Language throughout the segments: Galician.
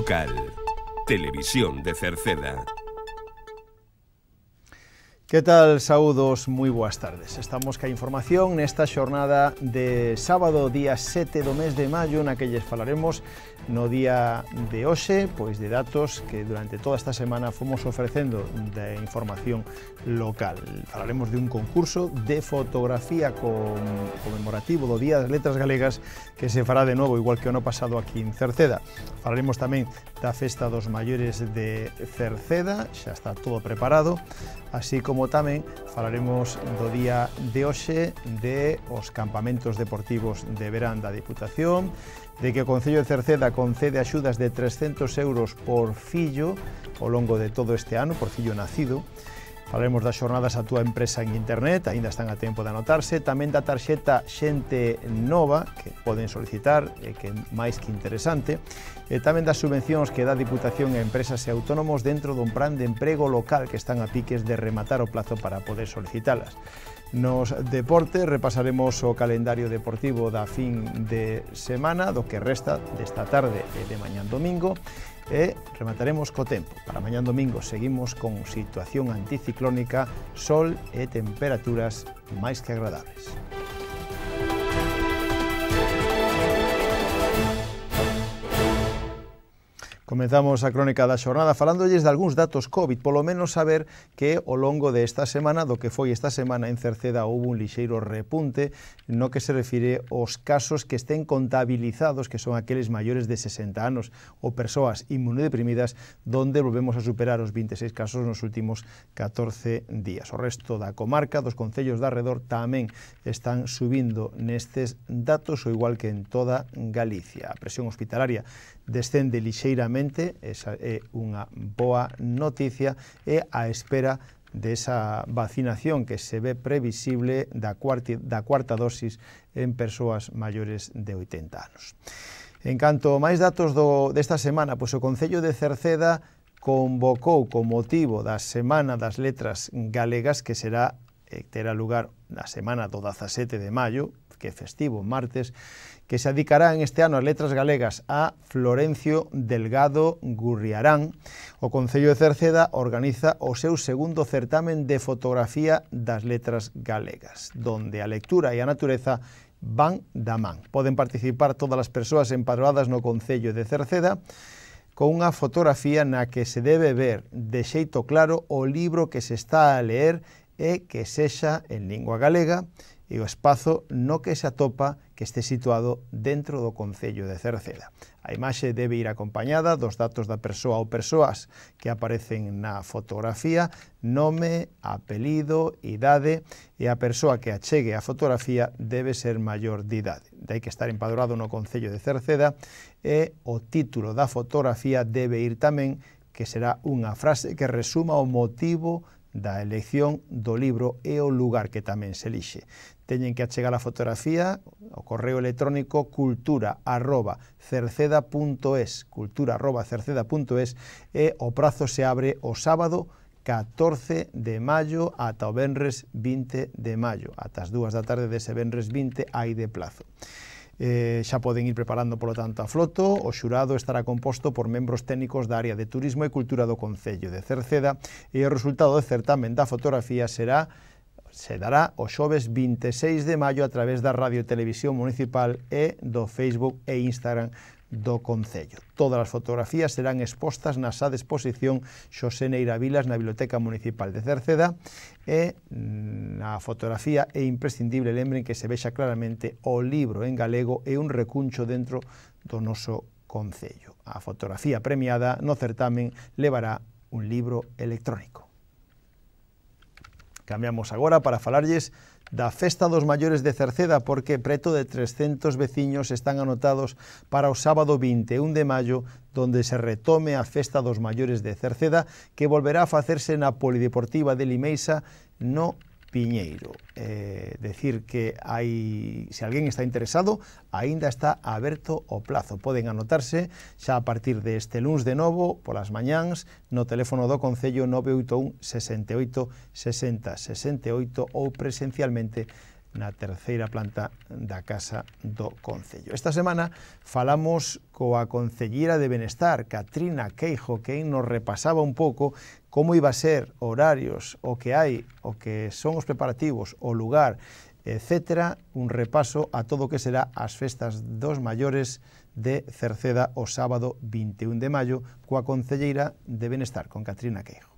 local. Televisión de Cerceda. Que tal, saúdos, moi boas tardes. Estamos ca información nesta xornada de sábado, día 7 do mes de maio, na que lles falaremos no día de hoxe, pois de datos que durante toda esta semana fomos ofrecendo de información local. Falaremos de un concurso de fotografía con, conmemorativo do Día das Letras Galegas que se fará de novo, igual que o ano pasado aquí en Cerceda. Falaremos tamén da Festa dos Maiores de Cerceda, xa está todo preparado, así como como tamén falaremos do día de hoxe de os campamentos deportivos de verán da Diputación, de que o Concello de Cerceda concede axudas de 300 euros por fillo ao longo de todo este ano, por fillo nacido, Falaremos das xornadas a túa empresa en internet, aínda están a tempo de anotarse, tamén da tarxeta Xente Nova, que poden solicitar, e que máis que interesante, e tamén das subvencións que dá a Diputación a empresas e autónomos dentro dun plan de emprego local que están a piques de rematar o plazo para poder solicitalas. Nos deportes repasaremos o calendario deportivo da fin de semana, do que resta desta tarde e de mañan domingo, e remataremos co tempo. Para mañan domingo seguimos con situación anticiclónica, sol e temperaturas máis que agradables. Comenzamos a crónica da xornada falándolles de algúns datos COVID, polo menos saber que ao longo desta esta semana, do que foi esta semana en Cerceda, houve un lixeiro repunte no que se refire aos casos que estén contabilizados, que son aqueles maiores de 60 anos ou persoas inmunodeprimidas, donde volvemos a superar os 26 casos nos últimos 14 días. O resto da comarca, dos concellos de arredor, tamén están subindo nestes datos, o igual que en toda Galicia. A presión hospitalaria descende lixeiramente finalmente, esa é unha boa noticia é a espera desa de vacinación que se ve previsible da cuarta, da cuarta dosis en persoas maiores de 80 anos. En canto máis datos do, desta semana, pois o Concello de Cerceda convocou con motivo da Semana das Letras Galegas que será eh, terá lugar na semana do 17 de maio, que é festivo, martes, que se en este ano as letras galegas a Florencio Delgado Gurriarán. O Concello de Cerceda organiza o seu segundo certamen de fotografía das letras galegas, donde a lectura e a natureza van da man. Poden participar todas as persoas empadroadas no Concello de Cerceda con unha fotografía na que se debe ver de xeito claro o libro que se está a leer e que sexa en lingua galega e o espazo no que se atopa que este situado dentro do Concello de Cerceda. A imaxe debe ir acompañada dos datos da persoa ou persoas que aparecen na fotografía, nome, apelido, idade e a persoa que achegue a fotografía debe ser maior de idade. Dei que estar empadurado no Concello de Cerceda e o título da fotografía debe ir tamén que será unha frase que resuma o motivo da elección do libro e o lugar que tamén se elixe. Teñen que achegar a fotografía o correo electrónico cultura arroba cultura arroba e o prazo se abre o sábado 14 de maio ata o Benres 20 de maio. Ata as 2 da tarde dese Benres 20 hai de plazo. Eh, xa poden ir preparando, polo tanto, a floto. O xurado estará composto por membros técnicos da área de Turismo e Cultura do Concello de Cerceda e o resultado do certamen da fotografía será se dará o xoves 26 de maio a través da Radio Televisión Municipal e do Facebook e Instagram do Concello. Todas as fotografías serán expostas na xa exposición Xosé Neira Vilas na Biblioteca Municipal de Cerceda e mm, na fotografía é imprescindible, lembren que se vexa claramente o libro en galego e un recuncho dentro do noso Concello. A fotografía premiada no certamen levará un libro electrónico. Cambiamos agora para falarlles da Festa dos Maiores de Cerceda porque preto de 300 veciños están anotados para o sábado 21 de maio donde se retome a Festa dos Maiores de Cerceda que volverá a facerse na Polideportiva de Limeixa no Piñeiro. Eh, decir que hai, se alguén está interesado, aínda está aberto o plazo. Poden anotarse xa a partir deste de luns de novo, polas mañáns, no teléfono do Concello 981 68 60 68 ou presencialmente na terceira planta da Casa do Concello. Esta semana falamos coa Concellera de Benestar, Catrina Queijo, que nos repasaba un pouco como iba a ser, horarios, o que hai, o que son os preparativos, o lugar, etc. Un repaso a todo o que será as festas dos maiores de Cerceda o sábado 21 de maio coa Concelleira de Benestar, con Catrina Queijo.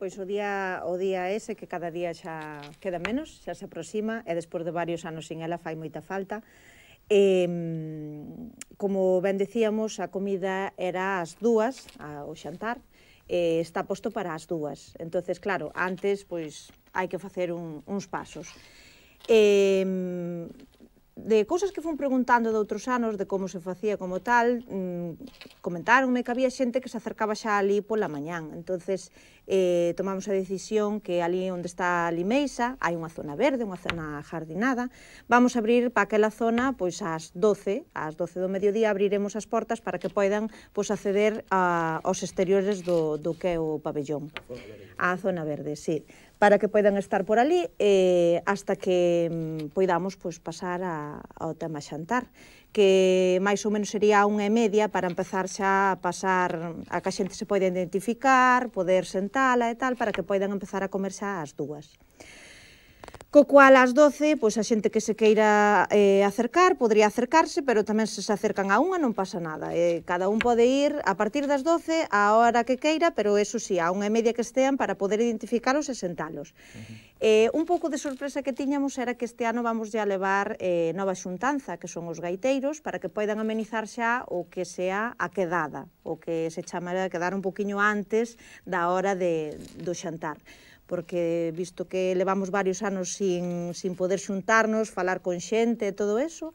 Pois o día o día ese que cada día xa queda menos, xa se aproxima e despois de varios anos sin ela fai moita falta. E, como ben decíamos, a comida era ás dúas, o xantar, e está posto para as dúas. entonces claro, antes pois hai que facer un, uns pasos. Eh, de cousas que fun preguntando de outros anos de como se facía como tal, mm, comentáronme que había xente que se acercaba xa ali pola mañán. Entonces, eh, tomamos a decisión que ali onde está a Limeisa, hai unha zona verde, unha zona jardinada, vamos a abrir para aquela zona pois ás 12, ás 12 do mediodía abriremos as portas para que poidan pois acceder a, aos exteriores do, do que é o pabellón. A zona verde, sí para que poidan estar por ali eh, hasta que mm, poidamos pues, pois, pasar a, ao tema xantar que máis ou menos sería unha e media para empezar xa a pasar a que a xente se poida identificar, poder sentala e tal, para que poidan empezar a comer xa as dúas. Co cual ás 12, pois a xente que se queira eh, acercar, podría acercarse, pero tamén se se acercan a unha non pasa nada. Eh, cada un pode ir a partir das 12 a hora que queira, pero eso sí, a unha e media que estean para poder identificalos e sentalos. Uh -huh. eh, un pouco de sorpresa que tiñamos era que este ano vamos a levar eh, nova xuntanza, que son os gaiteiros, para que poidan amenizar xa o que sea a quedada, o que se chamara a quedar un poquinho antes da hora de, do xantar porque visto que levamos varios anos sin, sin poder xuntarnos, falar con xente e todo eso,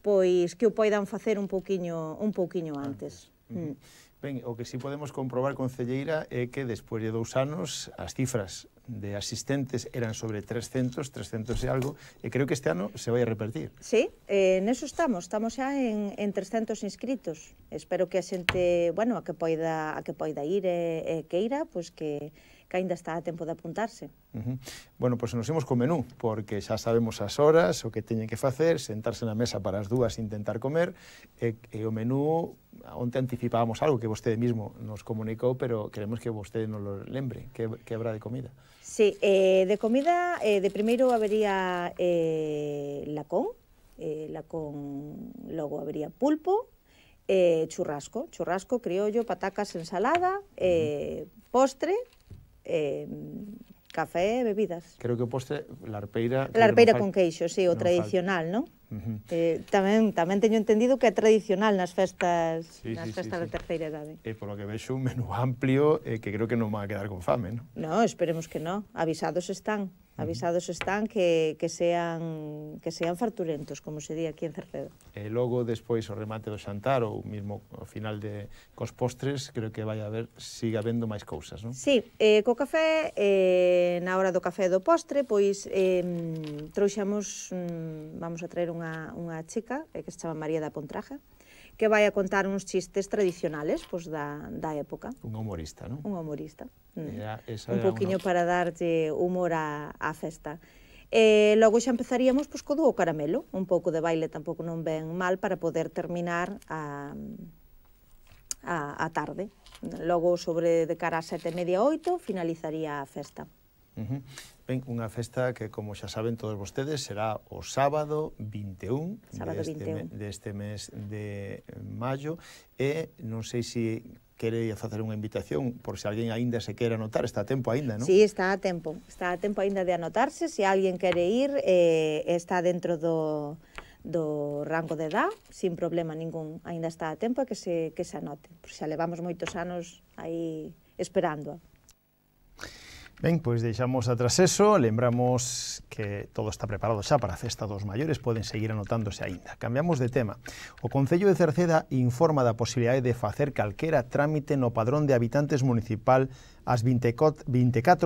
pois que o poidan facer un pouquiño, un pouquiño antes. mm. Ben, o que si sí podemos comprobar, Concelleira, é que despois de dous anos as cifras de asistentes eran sobre 300, 300 e algo, e creo que este ano se vai a repetir. Sí, eh, neso estamos, estamos xa en, en 300 inscritos. Espero que a xente, bueno, a que poida, a que poida ir e, e que ira, pois que que aínda está a tempo de apuntarse. Uh -huh. Bueno, pois pues nos imos co menú, porque xa sabemos as horas, o que teñen que facer, sentarse na mesa para as dúas intentar comer, e, e o menú onte anticipábamos algo que vostede mismo nos comunicou, pero queremos que vostede nos lo lembre, que, que habrá de comida. Sí, eh, de comida, eh, de primeiro habería eh, lacón, eh, lacón, logo habería pulpo, eh, churrasco, churrasco, criollo, patacas, ensalada, eh, postre, eh, café e bebidas. Creo que o postre, larpeira... arpeira con queixo, sí, o tradicional, non? Uh -huh. eh, tamén tamén teño entendido que é tradicional nas festas sí, nas sí, festas sí, da sí. terceira edade. E eh, polo que vexo un menú amplio eh, que creo que non má a quedar con fame, non? No, esperemos que non. Avisados están. Avisados están que, que sean que sean farturentos, como se di aquí en Cerredo. E logo, despois, o remate do xantar ou mesmo ao final de cos postres, creo que vai haber, siga habendo máis cousas, non? Sí, eh, co café, eh, na hora do café do postre, pois eh, trouxamos, mm, vamos a traer unha unha, unha chica eh, que se chama María da Pontraja, que vai a contar uns chistes tradicionales pois, da, da época. Un humorista, non? Un humorista. Era, mm. esa un poquinho una... para darlle humor á, á festa. E eh, logo xa empezaríamos pois, co dúo caramelo, un pouco de baile tampouco non ven mal para poder terminar a, a, a tarde. Logo sobre de cara a sete e media oito finalizaría a festa. Uh -huh. Ben, unha festa que, como xa saben todos vostedes, será o sábado 21 sábado deste, 21. deste mes de maio e non sei se si quere facer unha invitación por se alguén aínda se quere anotar, está a tempo aínda, non? Sí, está a tempo, está a tempo aínda de anotarse, se alguén quere ir, eh, está dentro do, do rango de edad, sin problema ningún, aínda está a tempo que se, que se anote, por xa levamos moitos anos aí esperando. -a. Ben, pois deixamos atrás eso, lembramos que todo está preparado xa para a festa dos maiores, poden seguir anotándose aínda. Cambiamos de tema. O Concello de Cerceda informa da posibilidade de facer calquera trámite no padrón de habitantes municipal as 24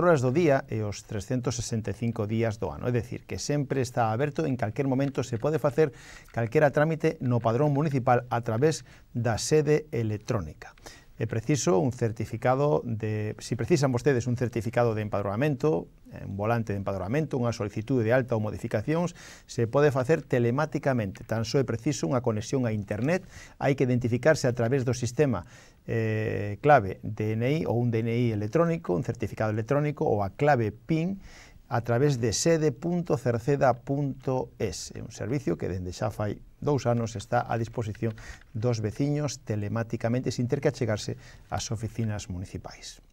horas do día e os 365 días do ano. É dicir, que sempre está aberto, en calquer momento se pode facer calquera trámite no padrón municipal a través da sede electrónica. É preciso un certificado de, se si precisan vostedes un certificado de empadronamento, eh, un volante de empadronamento, unha solicitude de alta ou modificacións, se pode facer telemáticamente, tan só é preciso unha conexión a internet, hai que identificarse a través do sistema eh, clave DNI ou un DNI electrónico, un certificado electrónico ou a clave PIN, a través de sede.cerceda.es, un servicio que dende xa fai dous anos está a disposición dos veciños telemáticamente sin ter que achegarse ás oficinas municipais.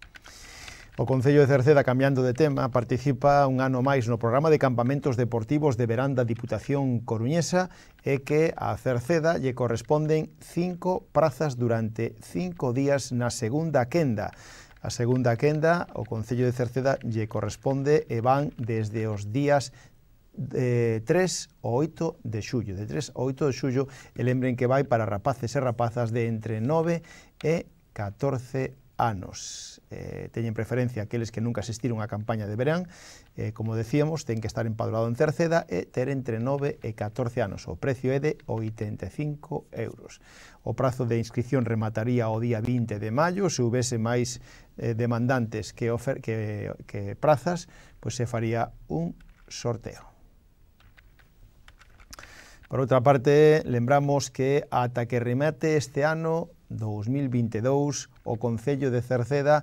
O Concello de Cerceda, cambiando de tema, participa un ano máis no programa de campamentos deportivos de verán da Diputación Coruñesa e que a Cerceda lle corresponden cinco prazas durante cinco días na segunda quenda A segunda quenda, o Concello de Cerceda lle corresponde e van desde os días de 3 ao 8 de xullo, de 3 ao 8 de xullo, e lembren que vai para rapaces e rapazas de entre 9 e 14 anos eh, teñen preferencia aqueles que nunca asistiron á campaña de verán, eh, como decíamos, ten que estar empadurado en Cerceda e ter entre 9 e 14 anos. O precio é de 85 euros. O prazo de inscripción remataría o día 20 de maio, se houvese máis eh, demandantes que, ofer que, que prazas, pois se faría un sorteo. Por outra parte, lembramos que ata que remate este ano 2022, o Concello de Cerceda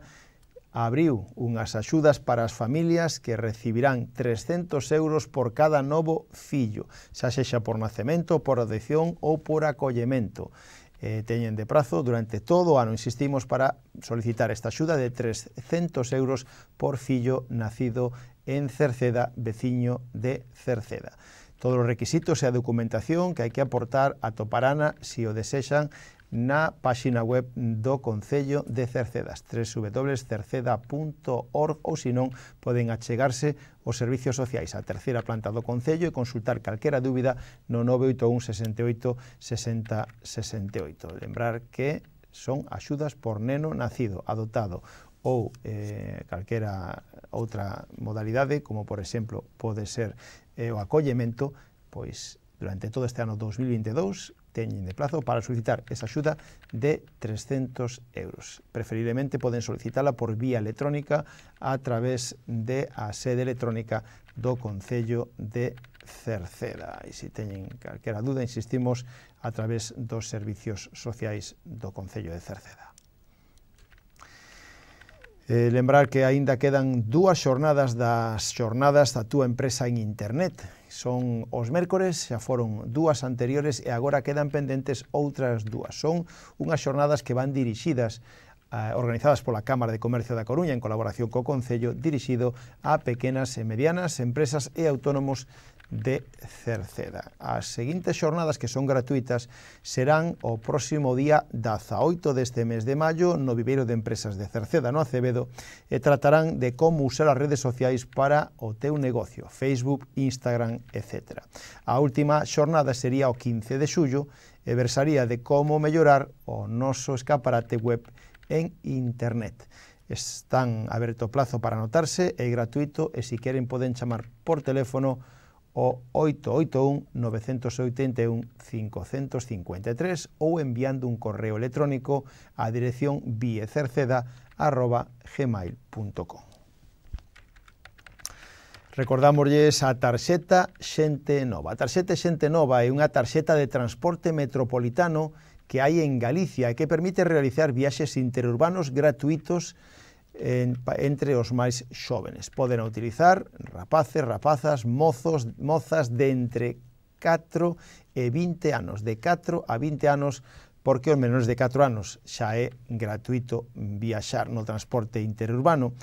abriu unhas axudas para as familias que recibirán 300 euros por cada novo fillo, xa sexa por nacemento, por adopción ou por acollemento. Eh, teñen de prazo durante todo o ano, insistimos, para solicitar esta axuda de 300 euros por fillo nacido en Cerceda, veciño de Cerceda todos os requisitos e a documentación que hai que aportar a Toparana se o desexan na páxina web do Concello de Cercedas, www.cerceda.org ou senón poden achegarse os servicios sociais á terceira planta do Concello e consultar calquera dúbida no 981 68 60 68. Lembrar que son axudas por neno nacido, adotado ou eh, calquera outra modalidade, como por exemplo pode ser eh, o acollemento, pois durante todo este ano 2022 teñen de plazo para solicitar esa axuda de 300 euros. Preferiblemente poden solicitala por vía electrónica a través de a sede electrónica do Concello de Cerceda. E se teñen calquera dúda, insistimos, a través dos servicios sociais do Concello de Cerceda. Eh, lembrar que aínda quedan dúas xornadas das xornadas da túa empresa en internet. Son os mércores, xa foron dúas anteriores e agora quedan pendentes outras dúas. Son unhas xornadas que van dirixidas eh, organizadas pola Cámara de Comercio da Coruña en colaboración co Concello, dirixido a pequenas e medianas empresas e autónomos de Cerceda. As seguintes xornadas que son gratuitas serán o próximo día 18 deste mes de maio no viveiro de empresas de Cerceda, no Acevedo, e tratarán de como usar as redes sociais para o teu negocio, Facebook, Instagram, etc. A última xornada sería o 15 de xullo e versaría de como mellorar o noso escaparate web en internet. Están aberto plazo para anotarse, é gratuito e se si queren poden chamar por teléfono o 881-981-553 ou enviando un correo electrónico á dirección biecerceda.gmail.com. Recordámoslle a tarxeta Xente Nova. A tarxeta Xente Nova é unha tarxeta de transporte metropolitano que hai en Galicia e que permite realizar viaxes interurbanos gratuitos en, entre os máis xóvenes. Poden utilizar rapaces, rapazas, mozos, mozas de entre 4 e 20 anos, de 4 a 20 anos, porque os menores de 4 anos xa é gratuito viaxar no transporte interurbano.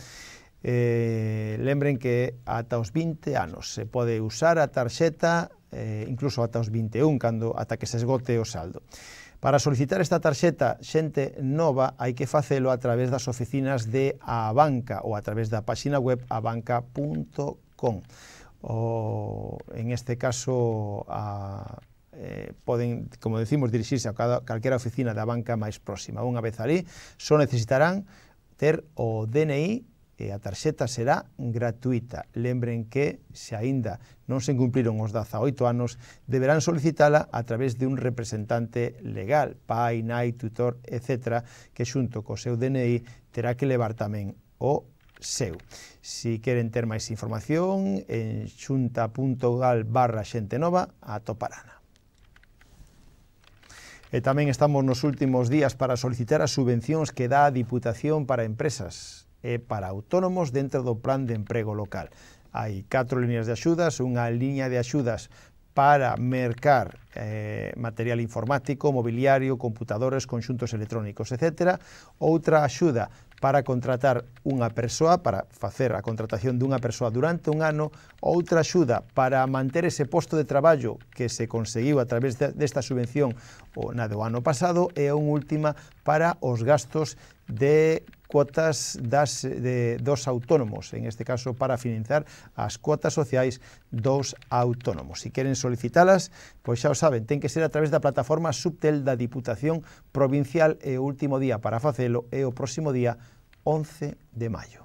Eh, lembren que ata os 20 anos se pode usar a tarxeta, eh, incluso ata os 21, cando ata que se esgote o saldo. Para solicitar esta tarxeta xente nova hai que facelo a través das oficinas de Abanca ou a través da páxina web abanca.com. O, en este caso, a, eh, poden, como decimos, dirixirse a cada, calquera oficina da banca máis próxima. Unha vez ali, só necesitarán ter o DNI e eh, a tarxeta será gratuita. Lembren que, se aínda non se cumpriron os 18 anos, deberán solicitala a través de un representante legal, pai, nai, tutor, etc., que xunto co seu DNI terá que levar tamén o seu. Si queren ter máis información, en xunta.gal barra xente nova atoparana e tamén estamos nos últimos días para solicitar as subvencións que dá a Diputación para empresas é eh, para autónomos dentro do plan de emprego local. Hai catro líneas de axudas, unha liña de axudas para mercar eh, material informático, mobiliario, computadores, conxuntos electrónicos, etc. Outra axuda para contratar unha persoa, para facer a contratación dunha persoa durante un ano, outra axuda para manter ese posto de traballo que se conseguiu a través de, desta subvención o na do ano pasado, e unha última para os gastos de cuotas das, de, dos autónomos, en este caso para financiar as cuotas sociais dos autónomos. Se queren solicitalas, pois xa o saben, ten que ser a través da plataforma Subtel da Diputación Provincial e o último día para facelo é o próximo día 11 de maio.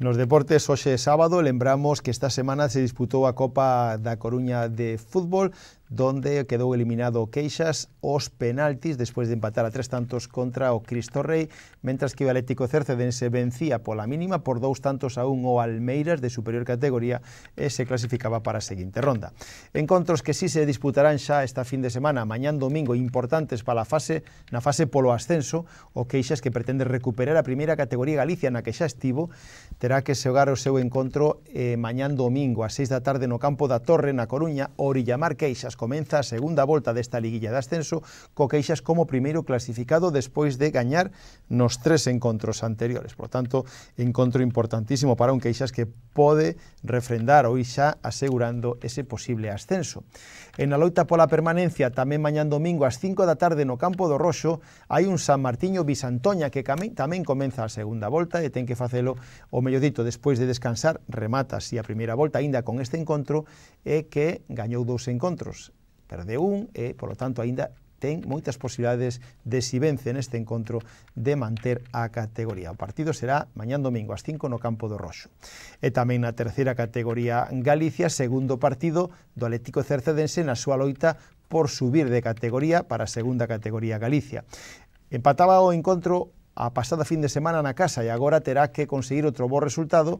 Nos deportes, hoxe sábado, lembramos que esta semana se disputou a Copa da Coruña de Fútbol donde quedou eliminado o Queixas os penaltis despois de empatar a tres tantos contra o Cristo Rei, mentras que o Atlético Cercedense vencía pola mínima por dous tantos a un o Almeiras de superior categoría e se clasificaba para a seguinte ronda. Encontros que si sí se disputarán xa esta fin de semana, mañán domingo, importantes para a fase na fase polo ascenso, o Queixas que pretende recuperar a primeira categoría Galicia na que xa estivo, terá que xogar o seu encontro eh, mañán domingo a 6 da tarde no campo da Torre na Coruña, Orillamar Queixas comeza a segunda volta desta liguilla de ascenso co Queixas como primeiro clasificado despois de gañar nos tres encontros anteriores. Por tanto, encontro importantísimo para un Queixas que pode refrendar ou xa asegurando ese posible ascenso. En a loita pola permanencia, tamén mañan domingo ás 5 da tarde no Campo do Roxo, hai un San Martiño Bisantoña que tamén comeza a segunda volta e ten que facelo o mellodito despois de descansar, remata así a primeira volta, aínda con este encontro, e que gañou dous encontros, perdeu un e, polo tanto, aínda ten moitas posibilidades de si vence neste encontro de manter a categoría. O partido será mañán domingo ás 5 no campo do Roxo. E tamén na terceira categoría Galicia, segundo partido do Atlético Cercedense na súa loita por subir de categoría para a segunda categoría Galicia. Empataba o encontro a pasada fin de semana na casa e agora terá que conseguir outro bo resultado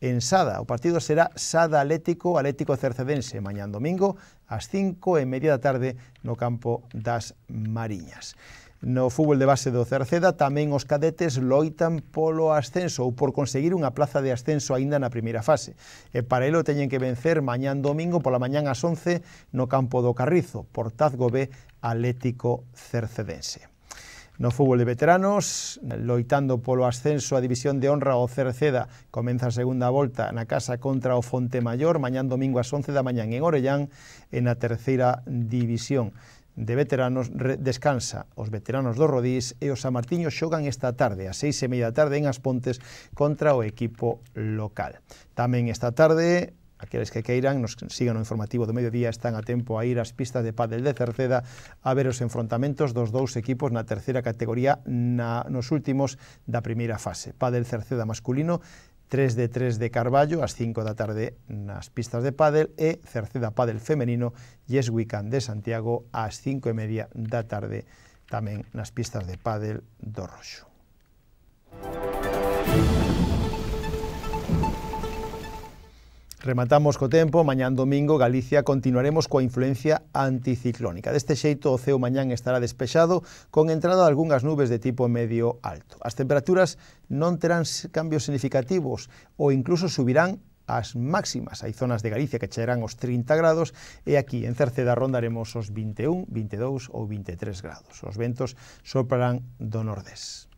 en Sada. O partido será Sada Atlético, Atlético Cercedense, mañan domingo ás 5 e media da tarde no campo das Mariñas. No fútbol de base do Cerceda tamén os cadetes loitan polo ascenso ou por conseguir unha plaza de ascenso aínda na primeira fase. E para elo teñen que vencer mañán domingo pola mañán ás 11 no campo do Carrizo, Tazgo B Atlético Cercedense. No fútbol de veteranos, loitando polo ascenso a división de honra o Cerceda, comeza a segunda volta na casa contra o Fonte Mayor, mañán domingo ás 11 da mañán en Orellán, en a terceira división de veteranos descansa. Os veteranos do Rodís e os Samartiños xogan esta tarde, a seis e media da tarde, en As Pontes, contra o equipo local. Tamén esta tarde, Aqueles que queiran, nos sigan o informativo do mediodía, están a tempo a ir ás pistas de pádel de Cerceda a ver os enfrontamentos dos dous equipos na terceira categoría na, nos últimos da primeira fase. Pádel Cerceda masculino 3 de 3 de Carballo ás 5 da tarde nas pistas de pádel e Cerceda Pádel Femenino Yes Weekend de Santiago ás 5 e media da tarde tamén nas pistas de pádel do Roxo. Música Rematamos co tempo, mañán domingo Galicia continuaremos coa influencia anticiclónica. Deste xeito o ceo mañán estará despexado con entrada de algunhas nubes de tipo medio alto. As temperaturas non terán cambios significativos ou incluso subirán as máximas. Hai zonas de Galicia que chegarán aos 30 grados e aquí en Cerceda rondaremos os 21, 22 ou 23 grados. Os ventos soplarán do nordés.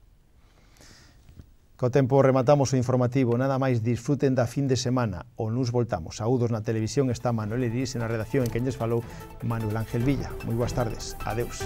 Co tempo rematamos o informativo, nada máis disfruten da fin de semana, ou nos voltamos. Saúdos na televisión está Manuel Iris, na redacción en que falou Manuel Ángel Villa. Moi boas tardes, adeus.